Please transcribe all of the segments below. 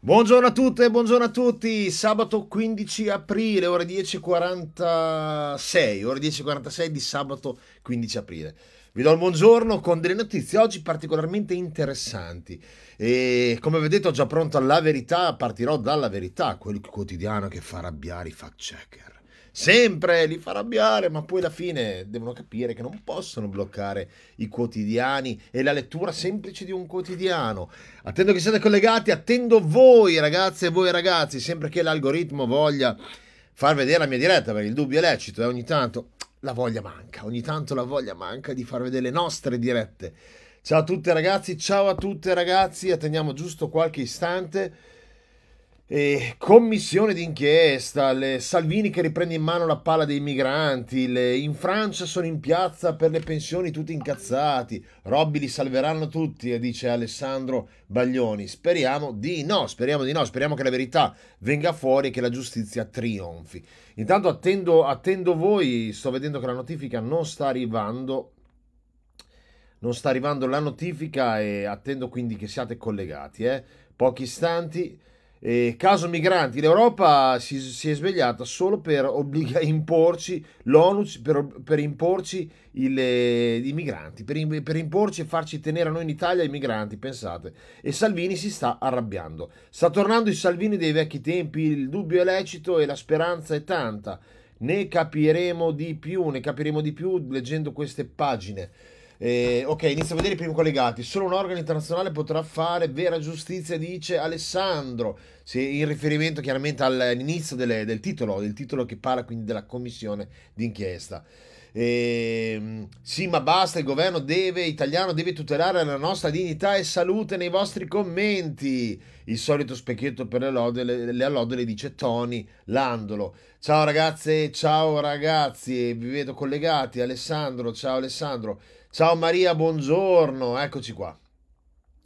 Buongiorno a tutte, e buongiorno a tutti. Sabato 15 aprile, ore 10.46, ore 10.46 di sabato 15 aprile. Vi do il buongiorno con delle notizie oggi particolarmente interessanti. E come vedete ho già pronta la verità, partirò dalla verità, quel quotidiano che fa arrabbiare i fact checker sempre li fa arrabbiare, ma poi alla fine devono capire che non possono bloccare i quotidiani e la lettura semplice di un quotidiano. Attendo che siate collegati, attendo voi ragazze e voi ragazzi, sempre che l'algoritmo voglia far vedere la mia diretta, perché il dubbio è lecito e eh, ogni tanto la voglia manca, ogni tanto la voglia manca di far vedere le nostre dirette. Ciao a tutte ragazzi, ciao a tutte ragazzi, attendiamo giusto qualche istante eh, commissione d'inchiesta, Salvini che riprende in mano la palla dei migranti, le, in Francia sono in piazza per le pensioni tutti incazzati, Robby li salveranno tutti, eh, dice Alessandro Baglioni. Speriamo di no, speriamo di no, speriamo che la verità venga fuori e che la giustizia trionfi. Intanto attendo, attendo voi, sto vedendo che la notifica non sta arrivando. Non sta arrivando la notifica e attendo quindi che siate collegati. Eh? Pochi istanti. E caso migranti, l'Europa si, si, è svegliata solo per obbliga, imporci l'ONU, per, per imporci il, eh, i migranti, per, per, imporci e farci tenere a noi in Italia i migranti, pensate. E Salvini si sta arrabbiando. Sta tornando il Salvini dei vecchi tempi, il dubbio è lecito e la speranza è tanta. Ne capiremo di più, ne capiremo di più leggendo queste pagine. Eh, ok, inizio a vedere i primi collegati. Solo un organo internazionale potrà fare vera giustizia, dice Alessandro. in riferimento chiaramente all'inizio delle, del titolo, del titolo che parla quindi della commissione d'inchiesta. Eh, sì, ma basta, il governo deve, italiano deve tutelare la nostra dignità e salute nei vostri commenti. Il solito specchietto per le lode, le, le allodole dice Tony Landolo. Ciao ragazze, ciao ragazzi, vi vedo collegati. Alessandro, ciao Alessandro. Ciao Maria, buongiorno, eccoci qua.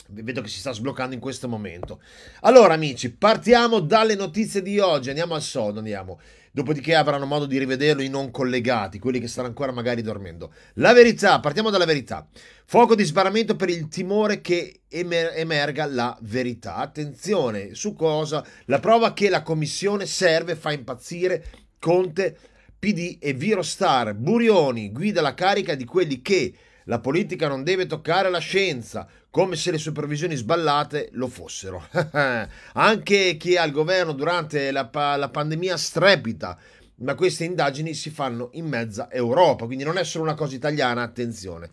Vedo che si sta sbloccando in questo momento. Allora, amici, partiamo dalle notizie di oggi. Andiamo al sodo, andiamo. Dopodiché avranno modo di rivederlo i non collegati, quelli che stanno ancora magari dormendo. La verità, partiamo dalla verità. Fuoco di sbarramento per il timore che emer- emerga la verità. Attenzione, su cosa? La prova che la commissione serve fa impazzire Conte, PD e Virostar. Burioni guida la carica di quelli che la politica non deve toccare la scienza, come se le supervisioni sballate lo fossero. Anche chi è al governo durante la, la pandemia strepita, ma queste indagini si fanno in mezza Europa, quindi non è solo una cosa italiana, attenzione.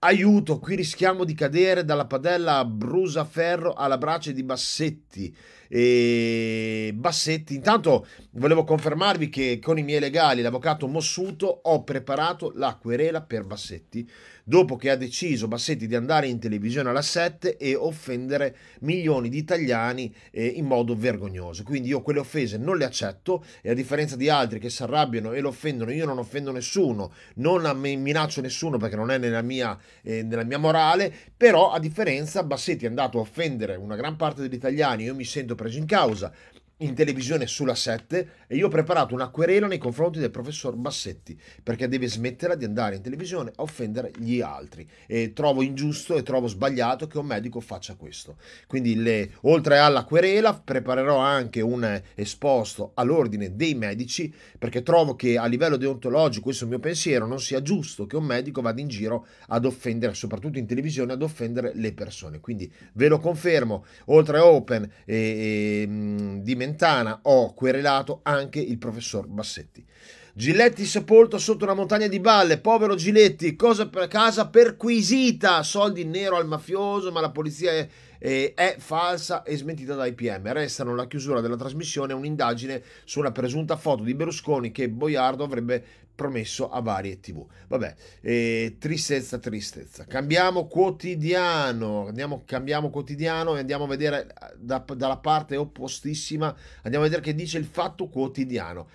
Aiuto, qui rischiamo di cadere dalla padella a brusaferro alla brace di Bassetti. E Bassetti, intanto volevo confermarvi che con i miei legali, l'avvocato Mossuto, ho preparato la querela per Bassetti dopo che ha deciso Bassetti di andare in televisione alla 7 e offendere milioni di italiani eh, in modo vergognoso. Quindi io quelle offese non le accetto e a differenza di altri che si arrabbiano e lo offendono, io non offendo nessuno, non minaccio nessuno perché non è nella mia, eh, nella mia morale, però a differenza Bassetti è andato a offendere una gran parte degli italiani, io mi sento preso in causa in televisione sulla 7 e io ho preparato una querela nei confronti del professor Bassetti perché deve smettere di andare in televisione a offendere gli altri e trovo ingiusto e trovo sbagliato che un medico faccia questo quindi le, oltre alla querela preparerò anche un esposto all'ordine dei medici perché trovo che a livello deontologico questo è il mio pensiero non sia giusto che un medico vada in giro ad offendere soprattutto in televisione ad offendere le persone quindi ve lo confermo oltre a Open e, e mh, Celentana, ho querelato anche il professor Bassetti. Giletti sepolto sotto una montagna di balle, povero Giletti, cosa per casa perquisita, soldi in nero al mafioso, ma la polizia è, è, è falsa e smentita dai PM. Restano la chiusura della trasmissione e un'indagine su una presunta foto di Berlusconi che Boiardo avrebbe promesso a varie tv. Vabbè, eh, tristezza, tristezza. Cambiamo quotidiano, andiamo, cambiamo quotidiano e andiamo a vedere eh, da, dalla parte oppostissima, andiamo a vedere che dice il fatto quotidiano.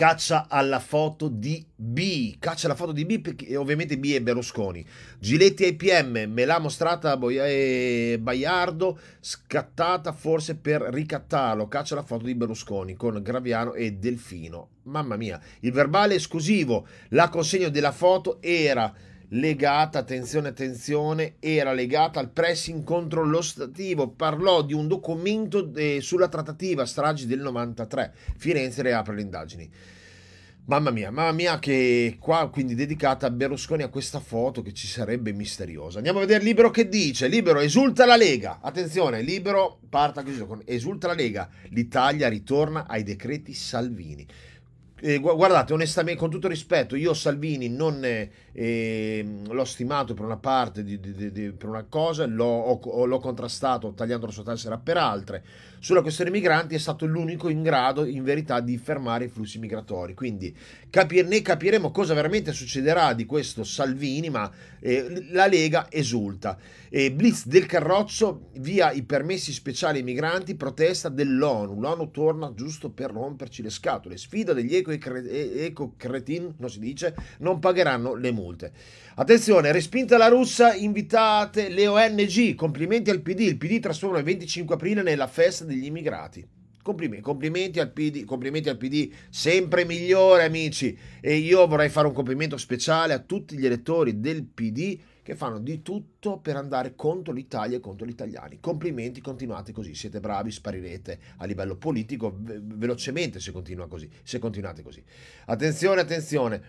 Caccia alla foto di B, caccia alla foto di B perché ovviamente B è Berlusconi. Giletti IPM, me l'ha mostrata eh, Baiardo, scattata forse per ricattarlo, caccia alla foto di Berlusconi con Graviano e Delfino. Mamma mia, il verbale esclusivo, la consegna della foto era legata, attenzione, attenzione, era legata al pressing contro lo stativo. Parlò di un documento de, eh, sulla trattativa stragi del 93. Firenze riapre le indagini. Mamma mia, mamma mia, che qua quindi dedicata a Berlusconi a questa foto che ci sarebbe misteriosa. Andiamo a vedere Libero che dice. Libero esulta la Lega. Attenzione, Libero parta così con esulta la Lega. L'Italia ritorna ai decreti Salvini. Eh, guardate, onestamente, con tutto rispetto, io Salvini non eh, ehm, l'ho stimato per una parte, di, di, di, per una cosa, l'ho, ho, l'ho contrastato tagliando la sua tessera per altre sulla questione migranti è stato l'unico in grado in verità di fermare i flussi migratori. Quindi capir- ne capiremo cosa veramente succederà di questo Salvini, ma eh, la Lega esulta. Eh, blitz del Carrozzo, via i permessi speciali ai migranti, protesta dell'ONU. L'ONU torna giusto per romperci le scatole. Sfida degli eco-cretin, non si dice, non pagheranno le multe. Attenzione, respinta la russa, invitate le ONG. Complimenti al PD. Il PD trasforma il 25 aprile nella festa degli immigrati. Complimenti, complimenti, al PD, complimenti al PD, sempre migliore amici. E io vorrei fare un complimento speciale a tutti gli elettori del PD che fanno di tutto per andare contro l'Italia e contro gli italiani. Complimenti, continuate così, siete bravi, sparirete a livello politico ve- velocemente se, continua così, se continuate così. Attenzione, attenzione.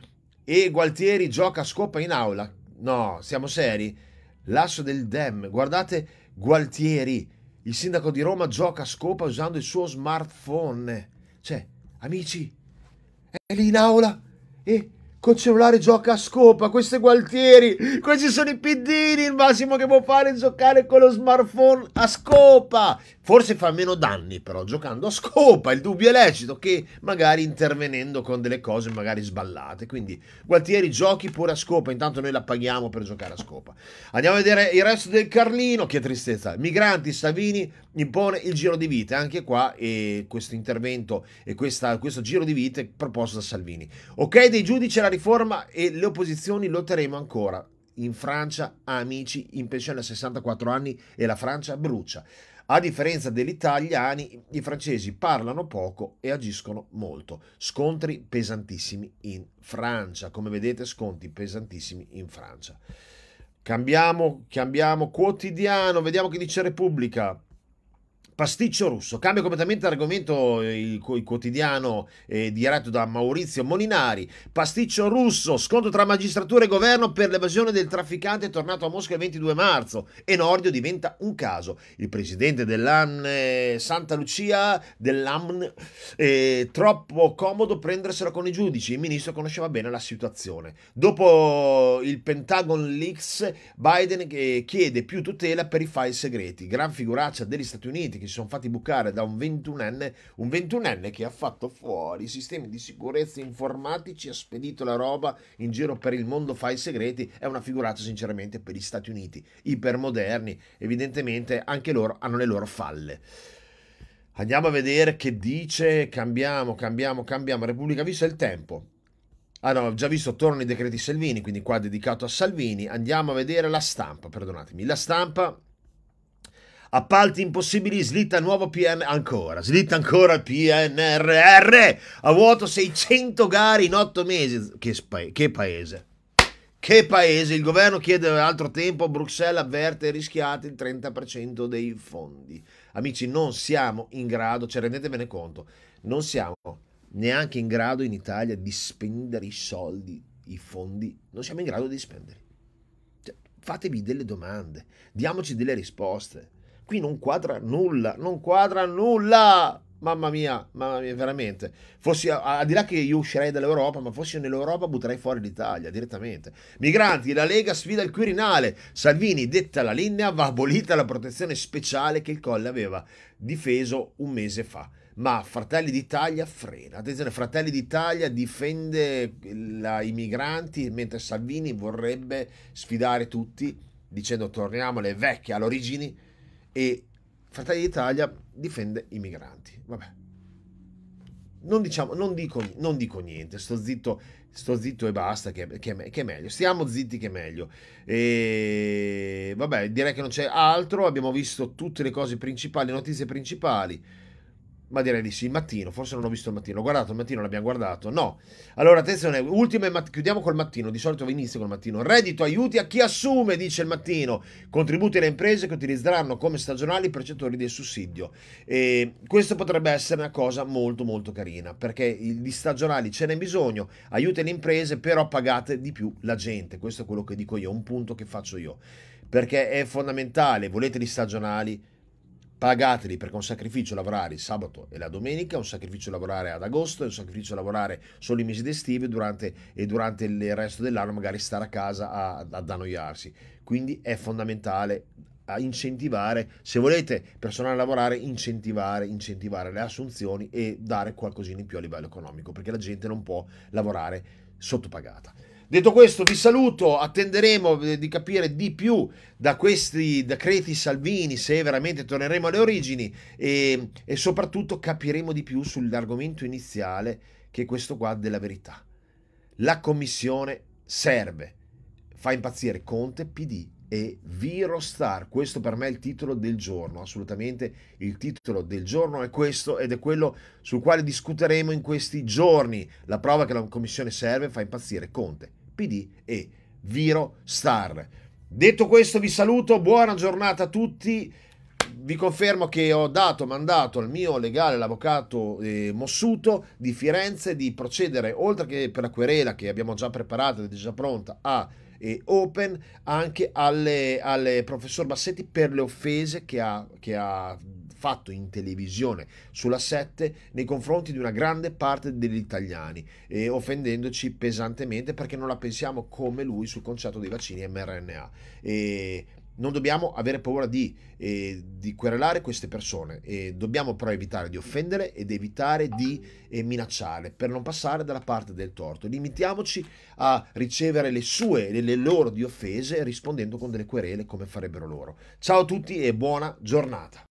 E Gualtieri gioca a scopa in aula. No, siamo seri? L'asso del Dem, guardate Gualtieri il sindaco di Roma gioca a scopa usando il suo smartphone. Cioè, amici, è lì in aula e col cellulare gioca a scopa, questo è Gualtieri, questi sono i piddini, il massimo che può fare è giocare con lo smartphone a scopa, forse fa meno danni però giocando a scopa, il dubbio è lecito che magari intervenendo con delle cose magari sballate, quindi Gualtieri giochi pure a scopa, intanto noi la paghiamo per giocare a scopa. Andiamo a vedere il resto del Carlino, che tristezza, Migranti, Savini impone il giro di vite, anche qua e questo intervento e questa, questo giro di vite proposto da Salvini. Ok dei giudici alla riforma e le opposizioni lotteremo ancora. In Francia amici in pensione a 64 anni e la Francia brucia. A differenza degli italiani, i francesi parlano poco e agiscono molto. Scontri pesantissimi in Francia. Come vedete, scontri pesantissimi in Francia. Cambiamo, cambiamo quotidiano, vediamo che dice Repubblica. Pasticcio russo. Cambia completamente argomento eh, il, il quotidiano eh, diretto da Maurizio Molinari. Pasticcio russo, scontro tra magistratura e governo per l'evasione del trafficante tornato a Mosca il 22 marzo. Enordio diventa un caso. Il presidente dell'AN eh, Santa Lucia dell'AMN eh, troppo comodo prenderselo con i giudici. Il ministro conosceva bene la situazione. Dopo il Pentagon Leaks, Biden eh, chiede più tutela per i file segreti. Gran figuraccia degli Stati Uniti che si sono fatti bucare da un 21enne, un 21enne che ha fatto fuori i sistemi di sicurezza informatici, ha spedito la roba in giro per il mondo, fa i segreti, è una figurata sinceramente per gli Stati Uniti, ipermoderni, evidentemente anche loro hanno le loro falle. Andiamo a vedere che dice, cambiamo, cambiamo, cambiamo, Repubblica Vista il tempo. Ah no, ho già visto, torno i decreti Salvini, quindi qua dedicato a Salvini. Andiamo a vedere la stampa, perdonatemi. La stampa Appalti impossibili, slitta nuovo PNRR, ancora, slitta ancora il PNRR, a vuoto 600 gare in 8 mesi. Che, che paese. Che paese, il governo chiede altro tempo, Bruxelles avverte rischiate il 30% dei fondi. Amici, non siamo in grado, cioè rendetevene conto, non siamo neanche in grado in Italia di spendere i soldi, i fondi, non siamo in grado di spenderli. Cioè, fatevi delle domande, diamoci delle risposte qui non quadra nulla, non quadra nulla. Mamma mia, mamma mia, veramente. Fossi, al di là che io uscirei dall'Europa, ma fossi nell'Europa butterei fuori l'Italia direttamente. Migranti, la Lega sfida il Quirinale. Salvini, detta la linea, va abolita la protezione speciale che il Colle aveva difeso un mese fa ma Fratelli d'Italia frena. Attenzione, Fratelli d'Italia difende la, i migranti, mentre Salvini vorrebbe sfidare tutti dicendo torniamo alle vecchie, alle origini e Fratelli d'Italia difende i migranti. Vabbè. Non, diciamo, non, dico, non dico niente, sto zitto, sto zitto e basta, che, che, che, è meglio. Stiamo zitti che è meglio. E vabbè, direi che non c'è altro. Abbiamo visto tutte le cose principali, le notizie principali. Ma direi di sì, il mattino, forse non ho visto il mattino. Ho guardato il mattino, l'abbiamo guardato. No. Allora, attenzione, ultime mat- chiudiamo col mattino. Di solito inizio col mattino. Reddito aiuti a chi assume, dice il mattino. Contributi alle imprese che utilizzeranno come stagionali i percettori del sussidio. E questo potrebbe essere una cosa molto molto carina, perché gli stagionali ce n'è bisogno. Aiuti le imprese, però pagate di più la gente. Questo è quello che dico io, un punto che faccio io. Perché è fondamentale, volete gli stagionali, pagateli perché è un sacrificio lavorare il sabato e la domenica, è un sacrificio lavorare ad agosto, è un sacrificio lavorare solo i mesi estivi durante, e durante il resto dell'anno magari stare a casa a, ad annoiarsi. Quindi è fondamentale incentivare, se volete personale lavorare, incentivare, incentivare le assunzioni e dare qualcosina in più a livello economico, perché la gente non può lavorare sottopagata. Detto questo, vi saluto, attenderemo eh, di capire di più da questi decreti Salvini, se veramente torneremo alle origini e, e soprattutto capiremo di più sull'argomento iniziale che è questo qua della verità. La commissione serve, fa impazzire Conte, PD e Virostar. Questo per me è il titolo del giorno, assolutamente il titolo del giorno è questo ed è quello sul quale discuteremo in questi giorni. La prova che la commissione serve fa impazzire Conte, PD e Viro Star. Detto questo vi saluto, buona giornata a tutti. Vi confermo che ho dato mandato al mio legale, l'avvocato eh, Mossuto di Firenze, di procedere, oltre che per la querela che abbiamo già preparato ed è già pronta, a eh, Open, anche al professor Bassetti per le offese che ha, che ha fatto in televisione sulla 7 nei confronti di una grande parte degli italiani, eh, offendendoci pesantemente perché non la pensiamo come lui sul concetto dei vaccini mRNA. Eh, non dobbiamo avere paura di, eh, di querelare queste persone, eh, dobbiamo però evitare di offendere ed evitare di eh, minacciarle per non passare dalla parte del torto. Limitiamoci a ricevere le sue e le loro di offese rispondendo con delle querele come farebbero loro. Ciao a tutti e buona giornata.